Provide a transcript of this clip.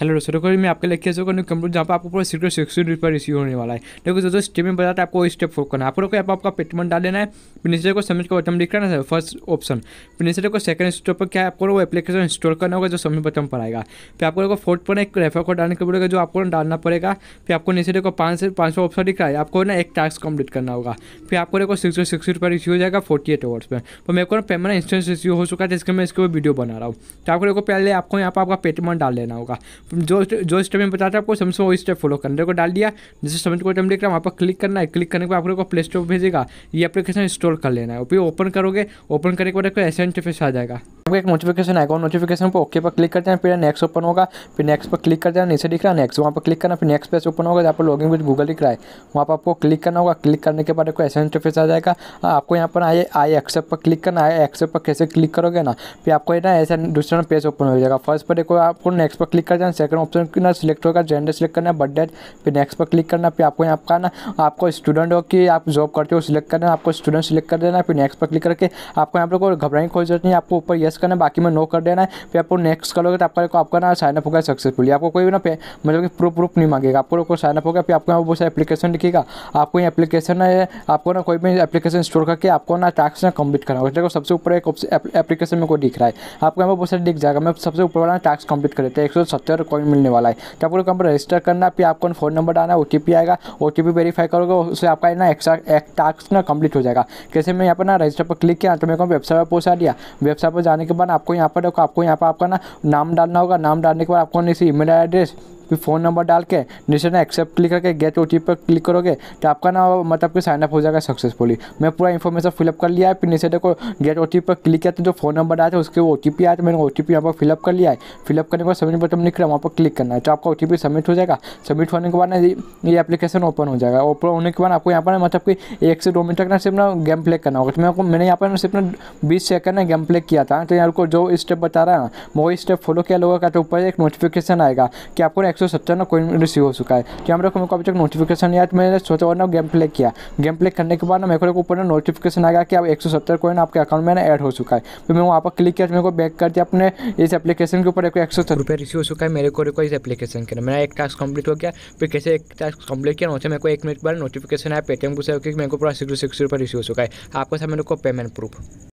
hello तो दोस्तों देखो मैं आपके लिए से करने कंप्यूटर जहाँ पर आपको पूरा सीक्रेट सिक्सटी रुपये रिसीव होने वाला है देखो तो जो स्टेप में बताते हैं आपको स्टेप फोक करना आपको देखो आपका पेटमेंट डाल देना है फिर नीचे को समझ का बटन दिख रहा है ना फर्स्ट ऑप्शन फिर नीचे को सेकंड स्टेप पर क्या आपको वो एप्लीकेशन इंस्टॉल करना होगा जो समझ बटन पर आएगा फिर आपको देखो फोर्थ पर एक रेफर कोड के पड़ेगा जो आपको डालना पड़ेगा फिर आपको नीचे को पाँच से पाँच सौ ऑप्शन लिख रहा है आपको ना एक टास्क कंप्लीट करना होगा फिर आपको देखो सिक्स सौ सिक्सटी रुपये रिसीव हो जाएगा फोर्टी एट आवर्स में पर तो मेरे को पेमेंट इंस्टेंट रिसीव हो चुका है जिसके मैं इसके वीडियो बना रहा हूँ तो आपको देखो पहले आपको यहाँ पर आपका पेटमेंट डाल देना होगा जो जो स्टेप में बताता आपको समझ में वही स्टेप फॉलो करने को डाल दिया जैसे समझ को आइटम देख रहा हूँ वहाँ पर क्लिक करना है क्लिक करने के बाद आप लोग को प्ले स्टोर भेजेगा ये एप्लीकेशन इंस्टॉल कर लेना है फिर ओपन करोगे ओपन करने के बाद आपको ऐसा इंटरफेस आ जाएगा आपको एक नोटिफिकेशन आएगा नोटिफिकेशन पर ओके पर क्लिक करते हैं फिर नेक्स्ट ओपन होगा फिर नेक्स्ट पर क्लिक करते हैं नीचे दिख रहा है नेक्स्ट वहाँ पर क्लिक करना फिर नेक्स्ट पेज ओपन होगा जहाँ पर लॉगिन विद गूगल दिख रहा है वहाँ पर आपको क्लिक करना होगा क्लिक करने के बाद आपको ऐसा इंटरफेस आ जाएगा हाँ, आपको यहाँ पर आए आई एक्सेप पर क्लिक करना आए एक्सेप पर कैसे क्लिक करोगे ना फिर आपको ना ऐसा दूसरा पेज ओपन हो जाएगा फर्स्ट पर देखो आपको नेक्स्ट पर क्लिक कर देना सेकंड ऑप्शन ना सिलेक्ट होगा जेंडर सेलेक्ट करना बर्थ डेट फिर नेक्स्ट पर क्लिक करना फिर आपको यहाँ पर ना आपको स्टूडेंट हो कि आप जॉब करते हो सिलेक्ट करना आपको स्टूडेंट सिलेक्ट कर देना फिर नेक्स्ट पर क्लिक करके आपको यहाँ पर घबराने की जरूरत नहीं आपको ऊपर यस करना बाकी में नो कर देना है फिर आपको नेक्स्ट करोगे तो आपका आपका ना साइनअप होगा सक्सेसफुली आपको कोई भी ना मतलब कि प्रूफ प्रूफ नहीं मांगेगा आपको लोग को साइनअप होगा फिर आपको यहाँ बहुत सारा एप्लीकेशन लिखेगा आपको ये एप्लीकेशन है आपको ना कोई भी एप्लीकेशन स्टोर करके आपको ना टास्क ना कम्प्लीट करना होगा देखो सबसे ऊपर एक एप्लीकेशन में को दिख रहा है आपको यहाँ पर बहुत सारे दिख जाएगा मैं सबसे ऊपर वाला टास्क कम्प्लीट कर देते है एक सौ सत्तर कॉइन मिलने वाला है तो आपको यहाँ पर रजिस्टर करना फिर आपको फोन नंबर डालना ओ आएगा ओ वेरीफाई करोगे उससे आपका ना एक्स्ट्रा एक टास्क ना कम्प्लीट हो जाएगा कैसे मैं यहाँ पर ना रजिस्टर पर क्लिक किया तो मेरे को वेबसाइट पर पहुँचा दिया वेबसाइट पर जाने के के बाद आपको यहाँ पर देखो आपको यहाँ पर आपका ना नाम डालना होगा नाम डालने के बाद आपको इसी ईमेल एड्रेस फिर फ़ोन नंबर डाल के नीचे ना एक्सेप्ट क्लिक करके गेट ओ पर क्लिक करोगे तो आपका ना मतलब कि साइनअप हो जाएगा सक्सेसफुली मैं पूरा इन्फॉर्मेशन फिलअप कर लिया है फिर नीचे देखो गेट ओ पर क्लिक किया तो जो फोन नंबर आया था उसके ओ टी पी आया तो मैंने ओ टी पी यहाँ पर फिलअप कर लिया है फिलअप करने के बाद सबमिट बटन लिख रहा है वहाँ पर क्लिक करना है तो आपका ओ टी पी सबमिट हो जाएगा सबमिट होने के बाद ना ये एप्लीकेशन ओपन हो जाएगा ओपन होने के बाद आपको यहाँ पर मतलब कि एक से दो मिनट तक ना सिर्फ ना गेम प्ले करना होगा तो मैं आपको मैंने यहाँ पर ना सिर्फ ना बीस सेकंड ना गेम प्ले किया था तो यहाँ को जो स्टेप बता रहा है ना वही स्टेप फॉलो किया लोगों का तो ऊपर एक नोटिफिकेशन आएगा कि आपको एक सौ सत्तानवे कोइन रिसीव हो चुका है कैमरे को मेरे को अभी तक नोटिफिकेशन यार मैंने सोचा और ना गेम प्ले किया गेम प्ले करने के बाद ना मेरे को ऊपर ना नोटिफिकेशन आ गया कि अब एक सौ सत्तर कोइन आपके अकाउंट में ना ऐड हो चुका है फिर तो मैं वहाँ पर क्लिक किया तो मेरे को बैक कर दिया अपने इस एप्लीकेशन के ऊपर एक, सौ सत्तर रुपये रिसीव हो चुका है मेरे को इस एप्लीकेशन के मेरा एक टास्क कंप्लीट हो गया फिर कैसे एक टास्क कंप्लीट किया उसे मेरे को एक मिनट बाद नोटिफिकेशन आया पेटीएम को से मेरे को पूरा सिक्स रुपये रिसीव हो चुका है आपके साथ मेरे को पेमेंट प्रूफ